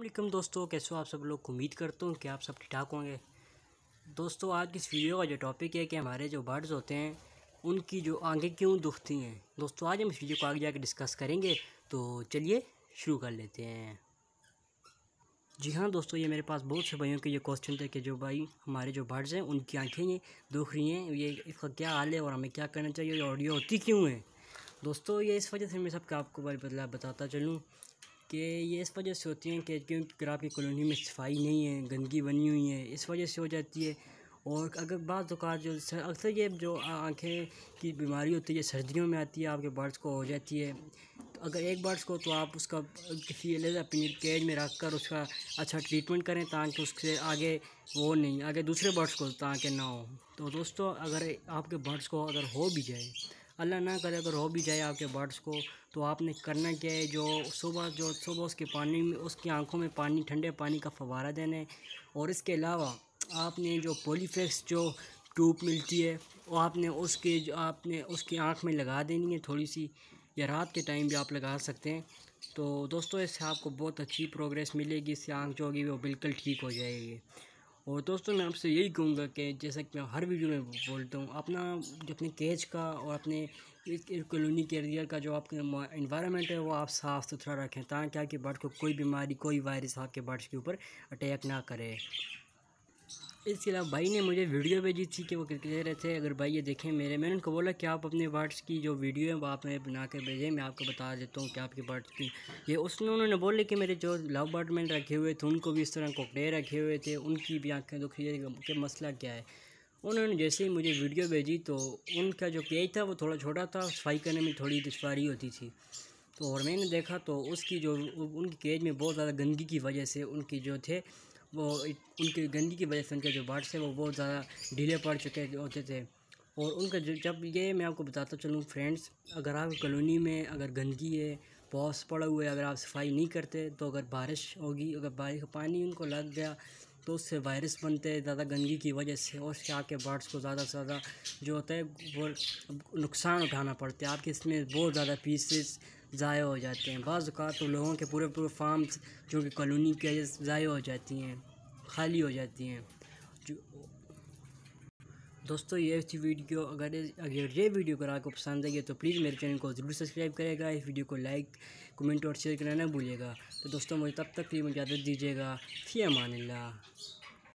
अलकम दोस्तों कैसे हो आप सब लोग उम्मीद करता हूँ कि आप सब ठीक ठाक होंगे दोस्तों आज की इस वीडियो का जो टॉपिक है कि हमारे जो बर्ड्स होते हैं उनकी जो आंखें क्यों दुखती हैं दोस्तों आज हम इस वीडियो को आगे जाकर डिस्कस करेंगे तो चलिए शुरू कर लेते हैं जी हाँ दोस्तों ये मेरे पास बहुत से भाइयों के ये क्वेश्चन थे कि जो भाई हमारे जो बर्ड्स हैं उनकी आँखें ये दुख रही हैं ये इसका क्या हाल है और हमें क्या करना चाहिए ऑडियो होती क्यों है दोस्तों ये इस वजह से मैं सबका आपको बारे बदला बताता चलूँ कि ये इस वजह से होती हैं कि क्योंकि अगर आपकी कॉलोनी में सफाई नहीं है गंदगी बनी हुई है इस वजह से हो जाती है और अगर बाद अवत जो अक्सर ये जो आँखें की बीमारी होती है सर्दियों में आती है आपके बर्ड्स को हो जाती है तो अगर एक बर्ड्स को तो आप उसका किसी अपने केज में रख कर उसका अच्छा ट्रीटमेंट करें ताकि उससे आगे वो नहीं आगे दूसरे बर्ड्स को ताकि ना हो तो दोस्तों अगर आपके बर्ड्स को अगर हो भी जाए अल्लाह ना करे अगर हो भी जाए आपके बर्ड्स को तो आपने करना क्या है जो सुबह जो सुबह उसके पानी में उसकी आंखों में पानी ठंडे पानी का फवारा देना है और इसके अलावा आपने जो पोलीफेक्स जो ट्यूब मिलती है वो आपने उसके जो आपने उसकी आँख में लगा देनी है थोड़ी सी या रात के टाइम भी आप लगा सकते हैं तो दोस्तों इससे आपको बहुत अच्छी प्रोग्रेस मिलेगी इससे आँख जो होगी वो बिल्कुल ठीक हो जाएगी और दोस्तों मैं आपसे यही कहूँगा कि जैसा कि मैं हर वीडियो में बोलता हूँ अपना जो अपने केज का और अपने कॉलोनी के एरिया का जो आपका इन्वायरमेंट है वो आप साफ़ सुथरा रखें ताकि आपके बर्ड को कोई बीमारी कोई वायरस आपके बर्ड्स के ऊपर अटैक ना करे इसके अलावा भाई ने मुझे वीडियो भेजी थी कि वो रहे थे अगर भाई ये देखें मेरे मैंने उनको बोला कि आप अपने वर्ड्स की जो वीडियो है वो आप मैं बना कर भेजें मैं आपको बता देता हूँ कि आपके वर्ड्स की ये उसने उन्होंने बोले कि मेरे जो लव बर्ड रखे हुए थे उनको भी इस तरह कोकड़े रखे हुए थे उनकी भी आँखें दुखी कि मसला क्या है उन्होंने जैसे ही मुझे वीडियो भेजी तो उनका जो केज था वो थोड़ा छोटा था सफाई करने में थोड़ी दुशारी होती थी तो और मैंने देखा तो उसकी जो उनकी केज में बहुत ज़्यादा गंदगी की वजह से उनकी जो थे वो उनकी गंदगी की वजह से उनके जो बर्ड्स हैं वो बहुत ज़्यादा ढीले पड़ चुके होते थे और उनका जो जब ये मैं आपको बताता चलूँ फ्रेंड्स अगर आप कॉलोनी में अगर गंदगी है पॉस पड़ा हुआ है अगर आप सफाई नहीं करते तो अगर बारिश होगी अगर बारिश का पानी उनको लग गया तो उससे वायरस बनते हैं ज़्यादा गंदगी की वजह से और उसके आपके बर्ड्स को ज़्यादा से ज़्यादा जो होता है वो नुकसान उठाना पड़ता है आपके इसमें बहुत ज़्यादा पीसेस ज़ाय हो जाते हैं बाज़ तो लोगों के पूरे पूरे फार्म्स जो कि कॉलोनी की वजह से ज़ाया हो जाती हैं खाली हो जाती हैं जो दोस्तों ये थी वीडियो अगर अगर ये वीडियो अगर आपको पसंद आई है तो प्लीज़ मेरे चैनल को ज़रूर सब्सक्राइब करेगा इस वीडियो को लाइक कमेंट और शेयर करना ना भूलिएगा तो दोस्तों मुझे तब तक मुझे आदत दीजिएगा फी अमान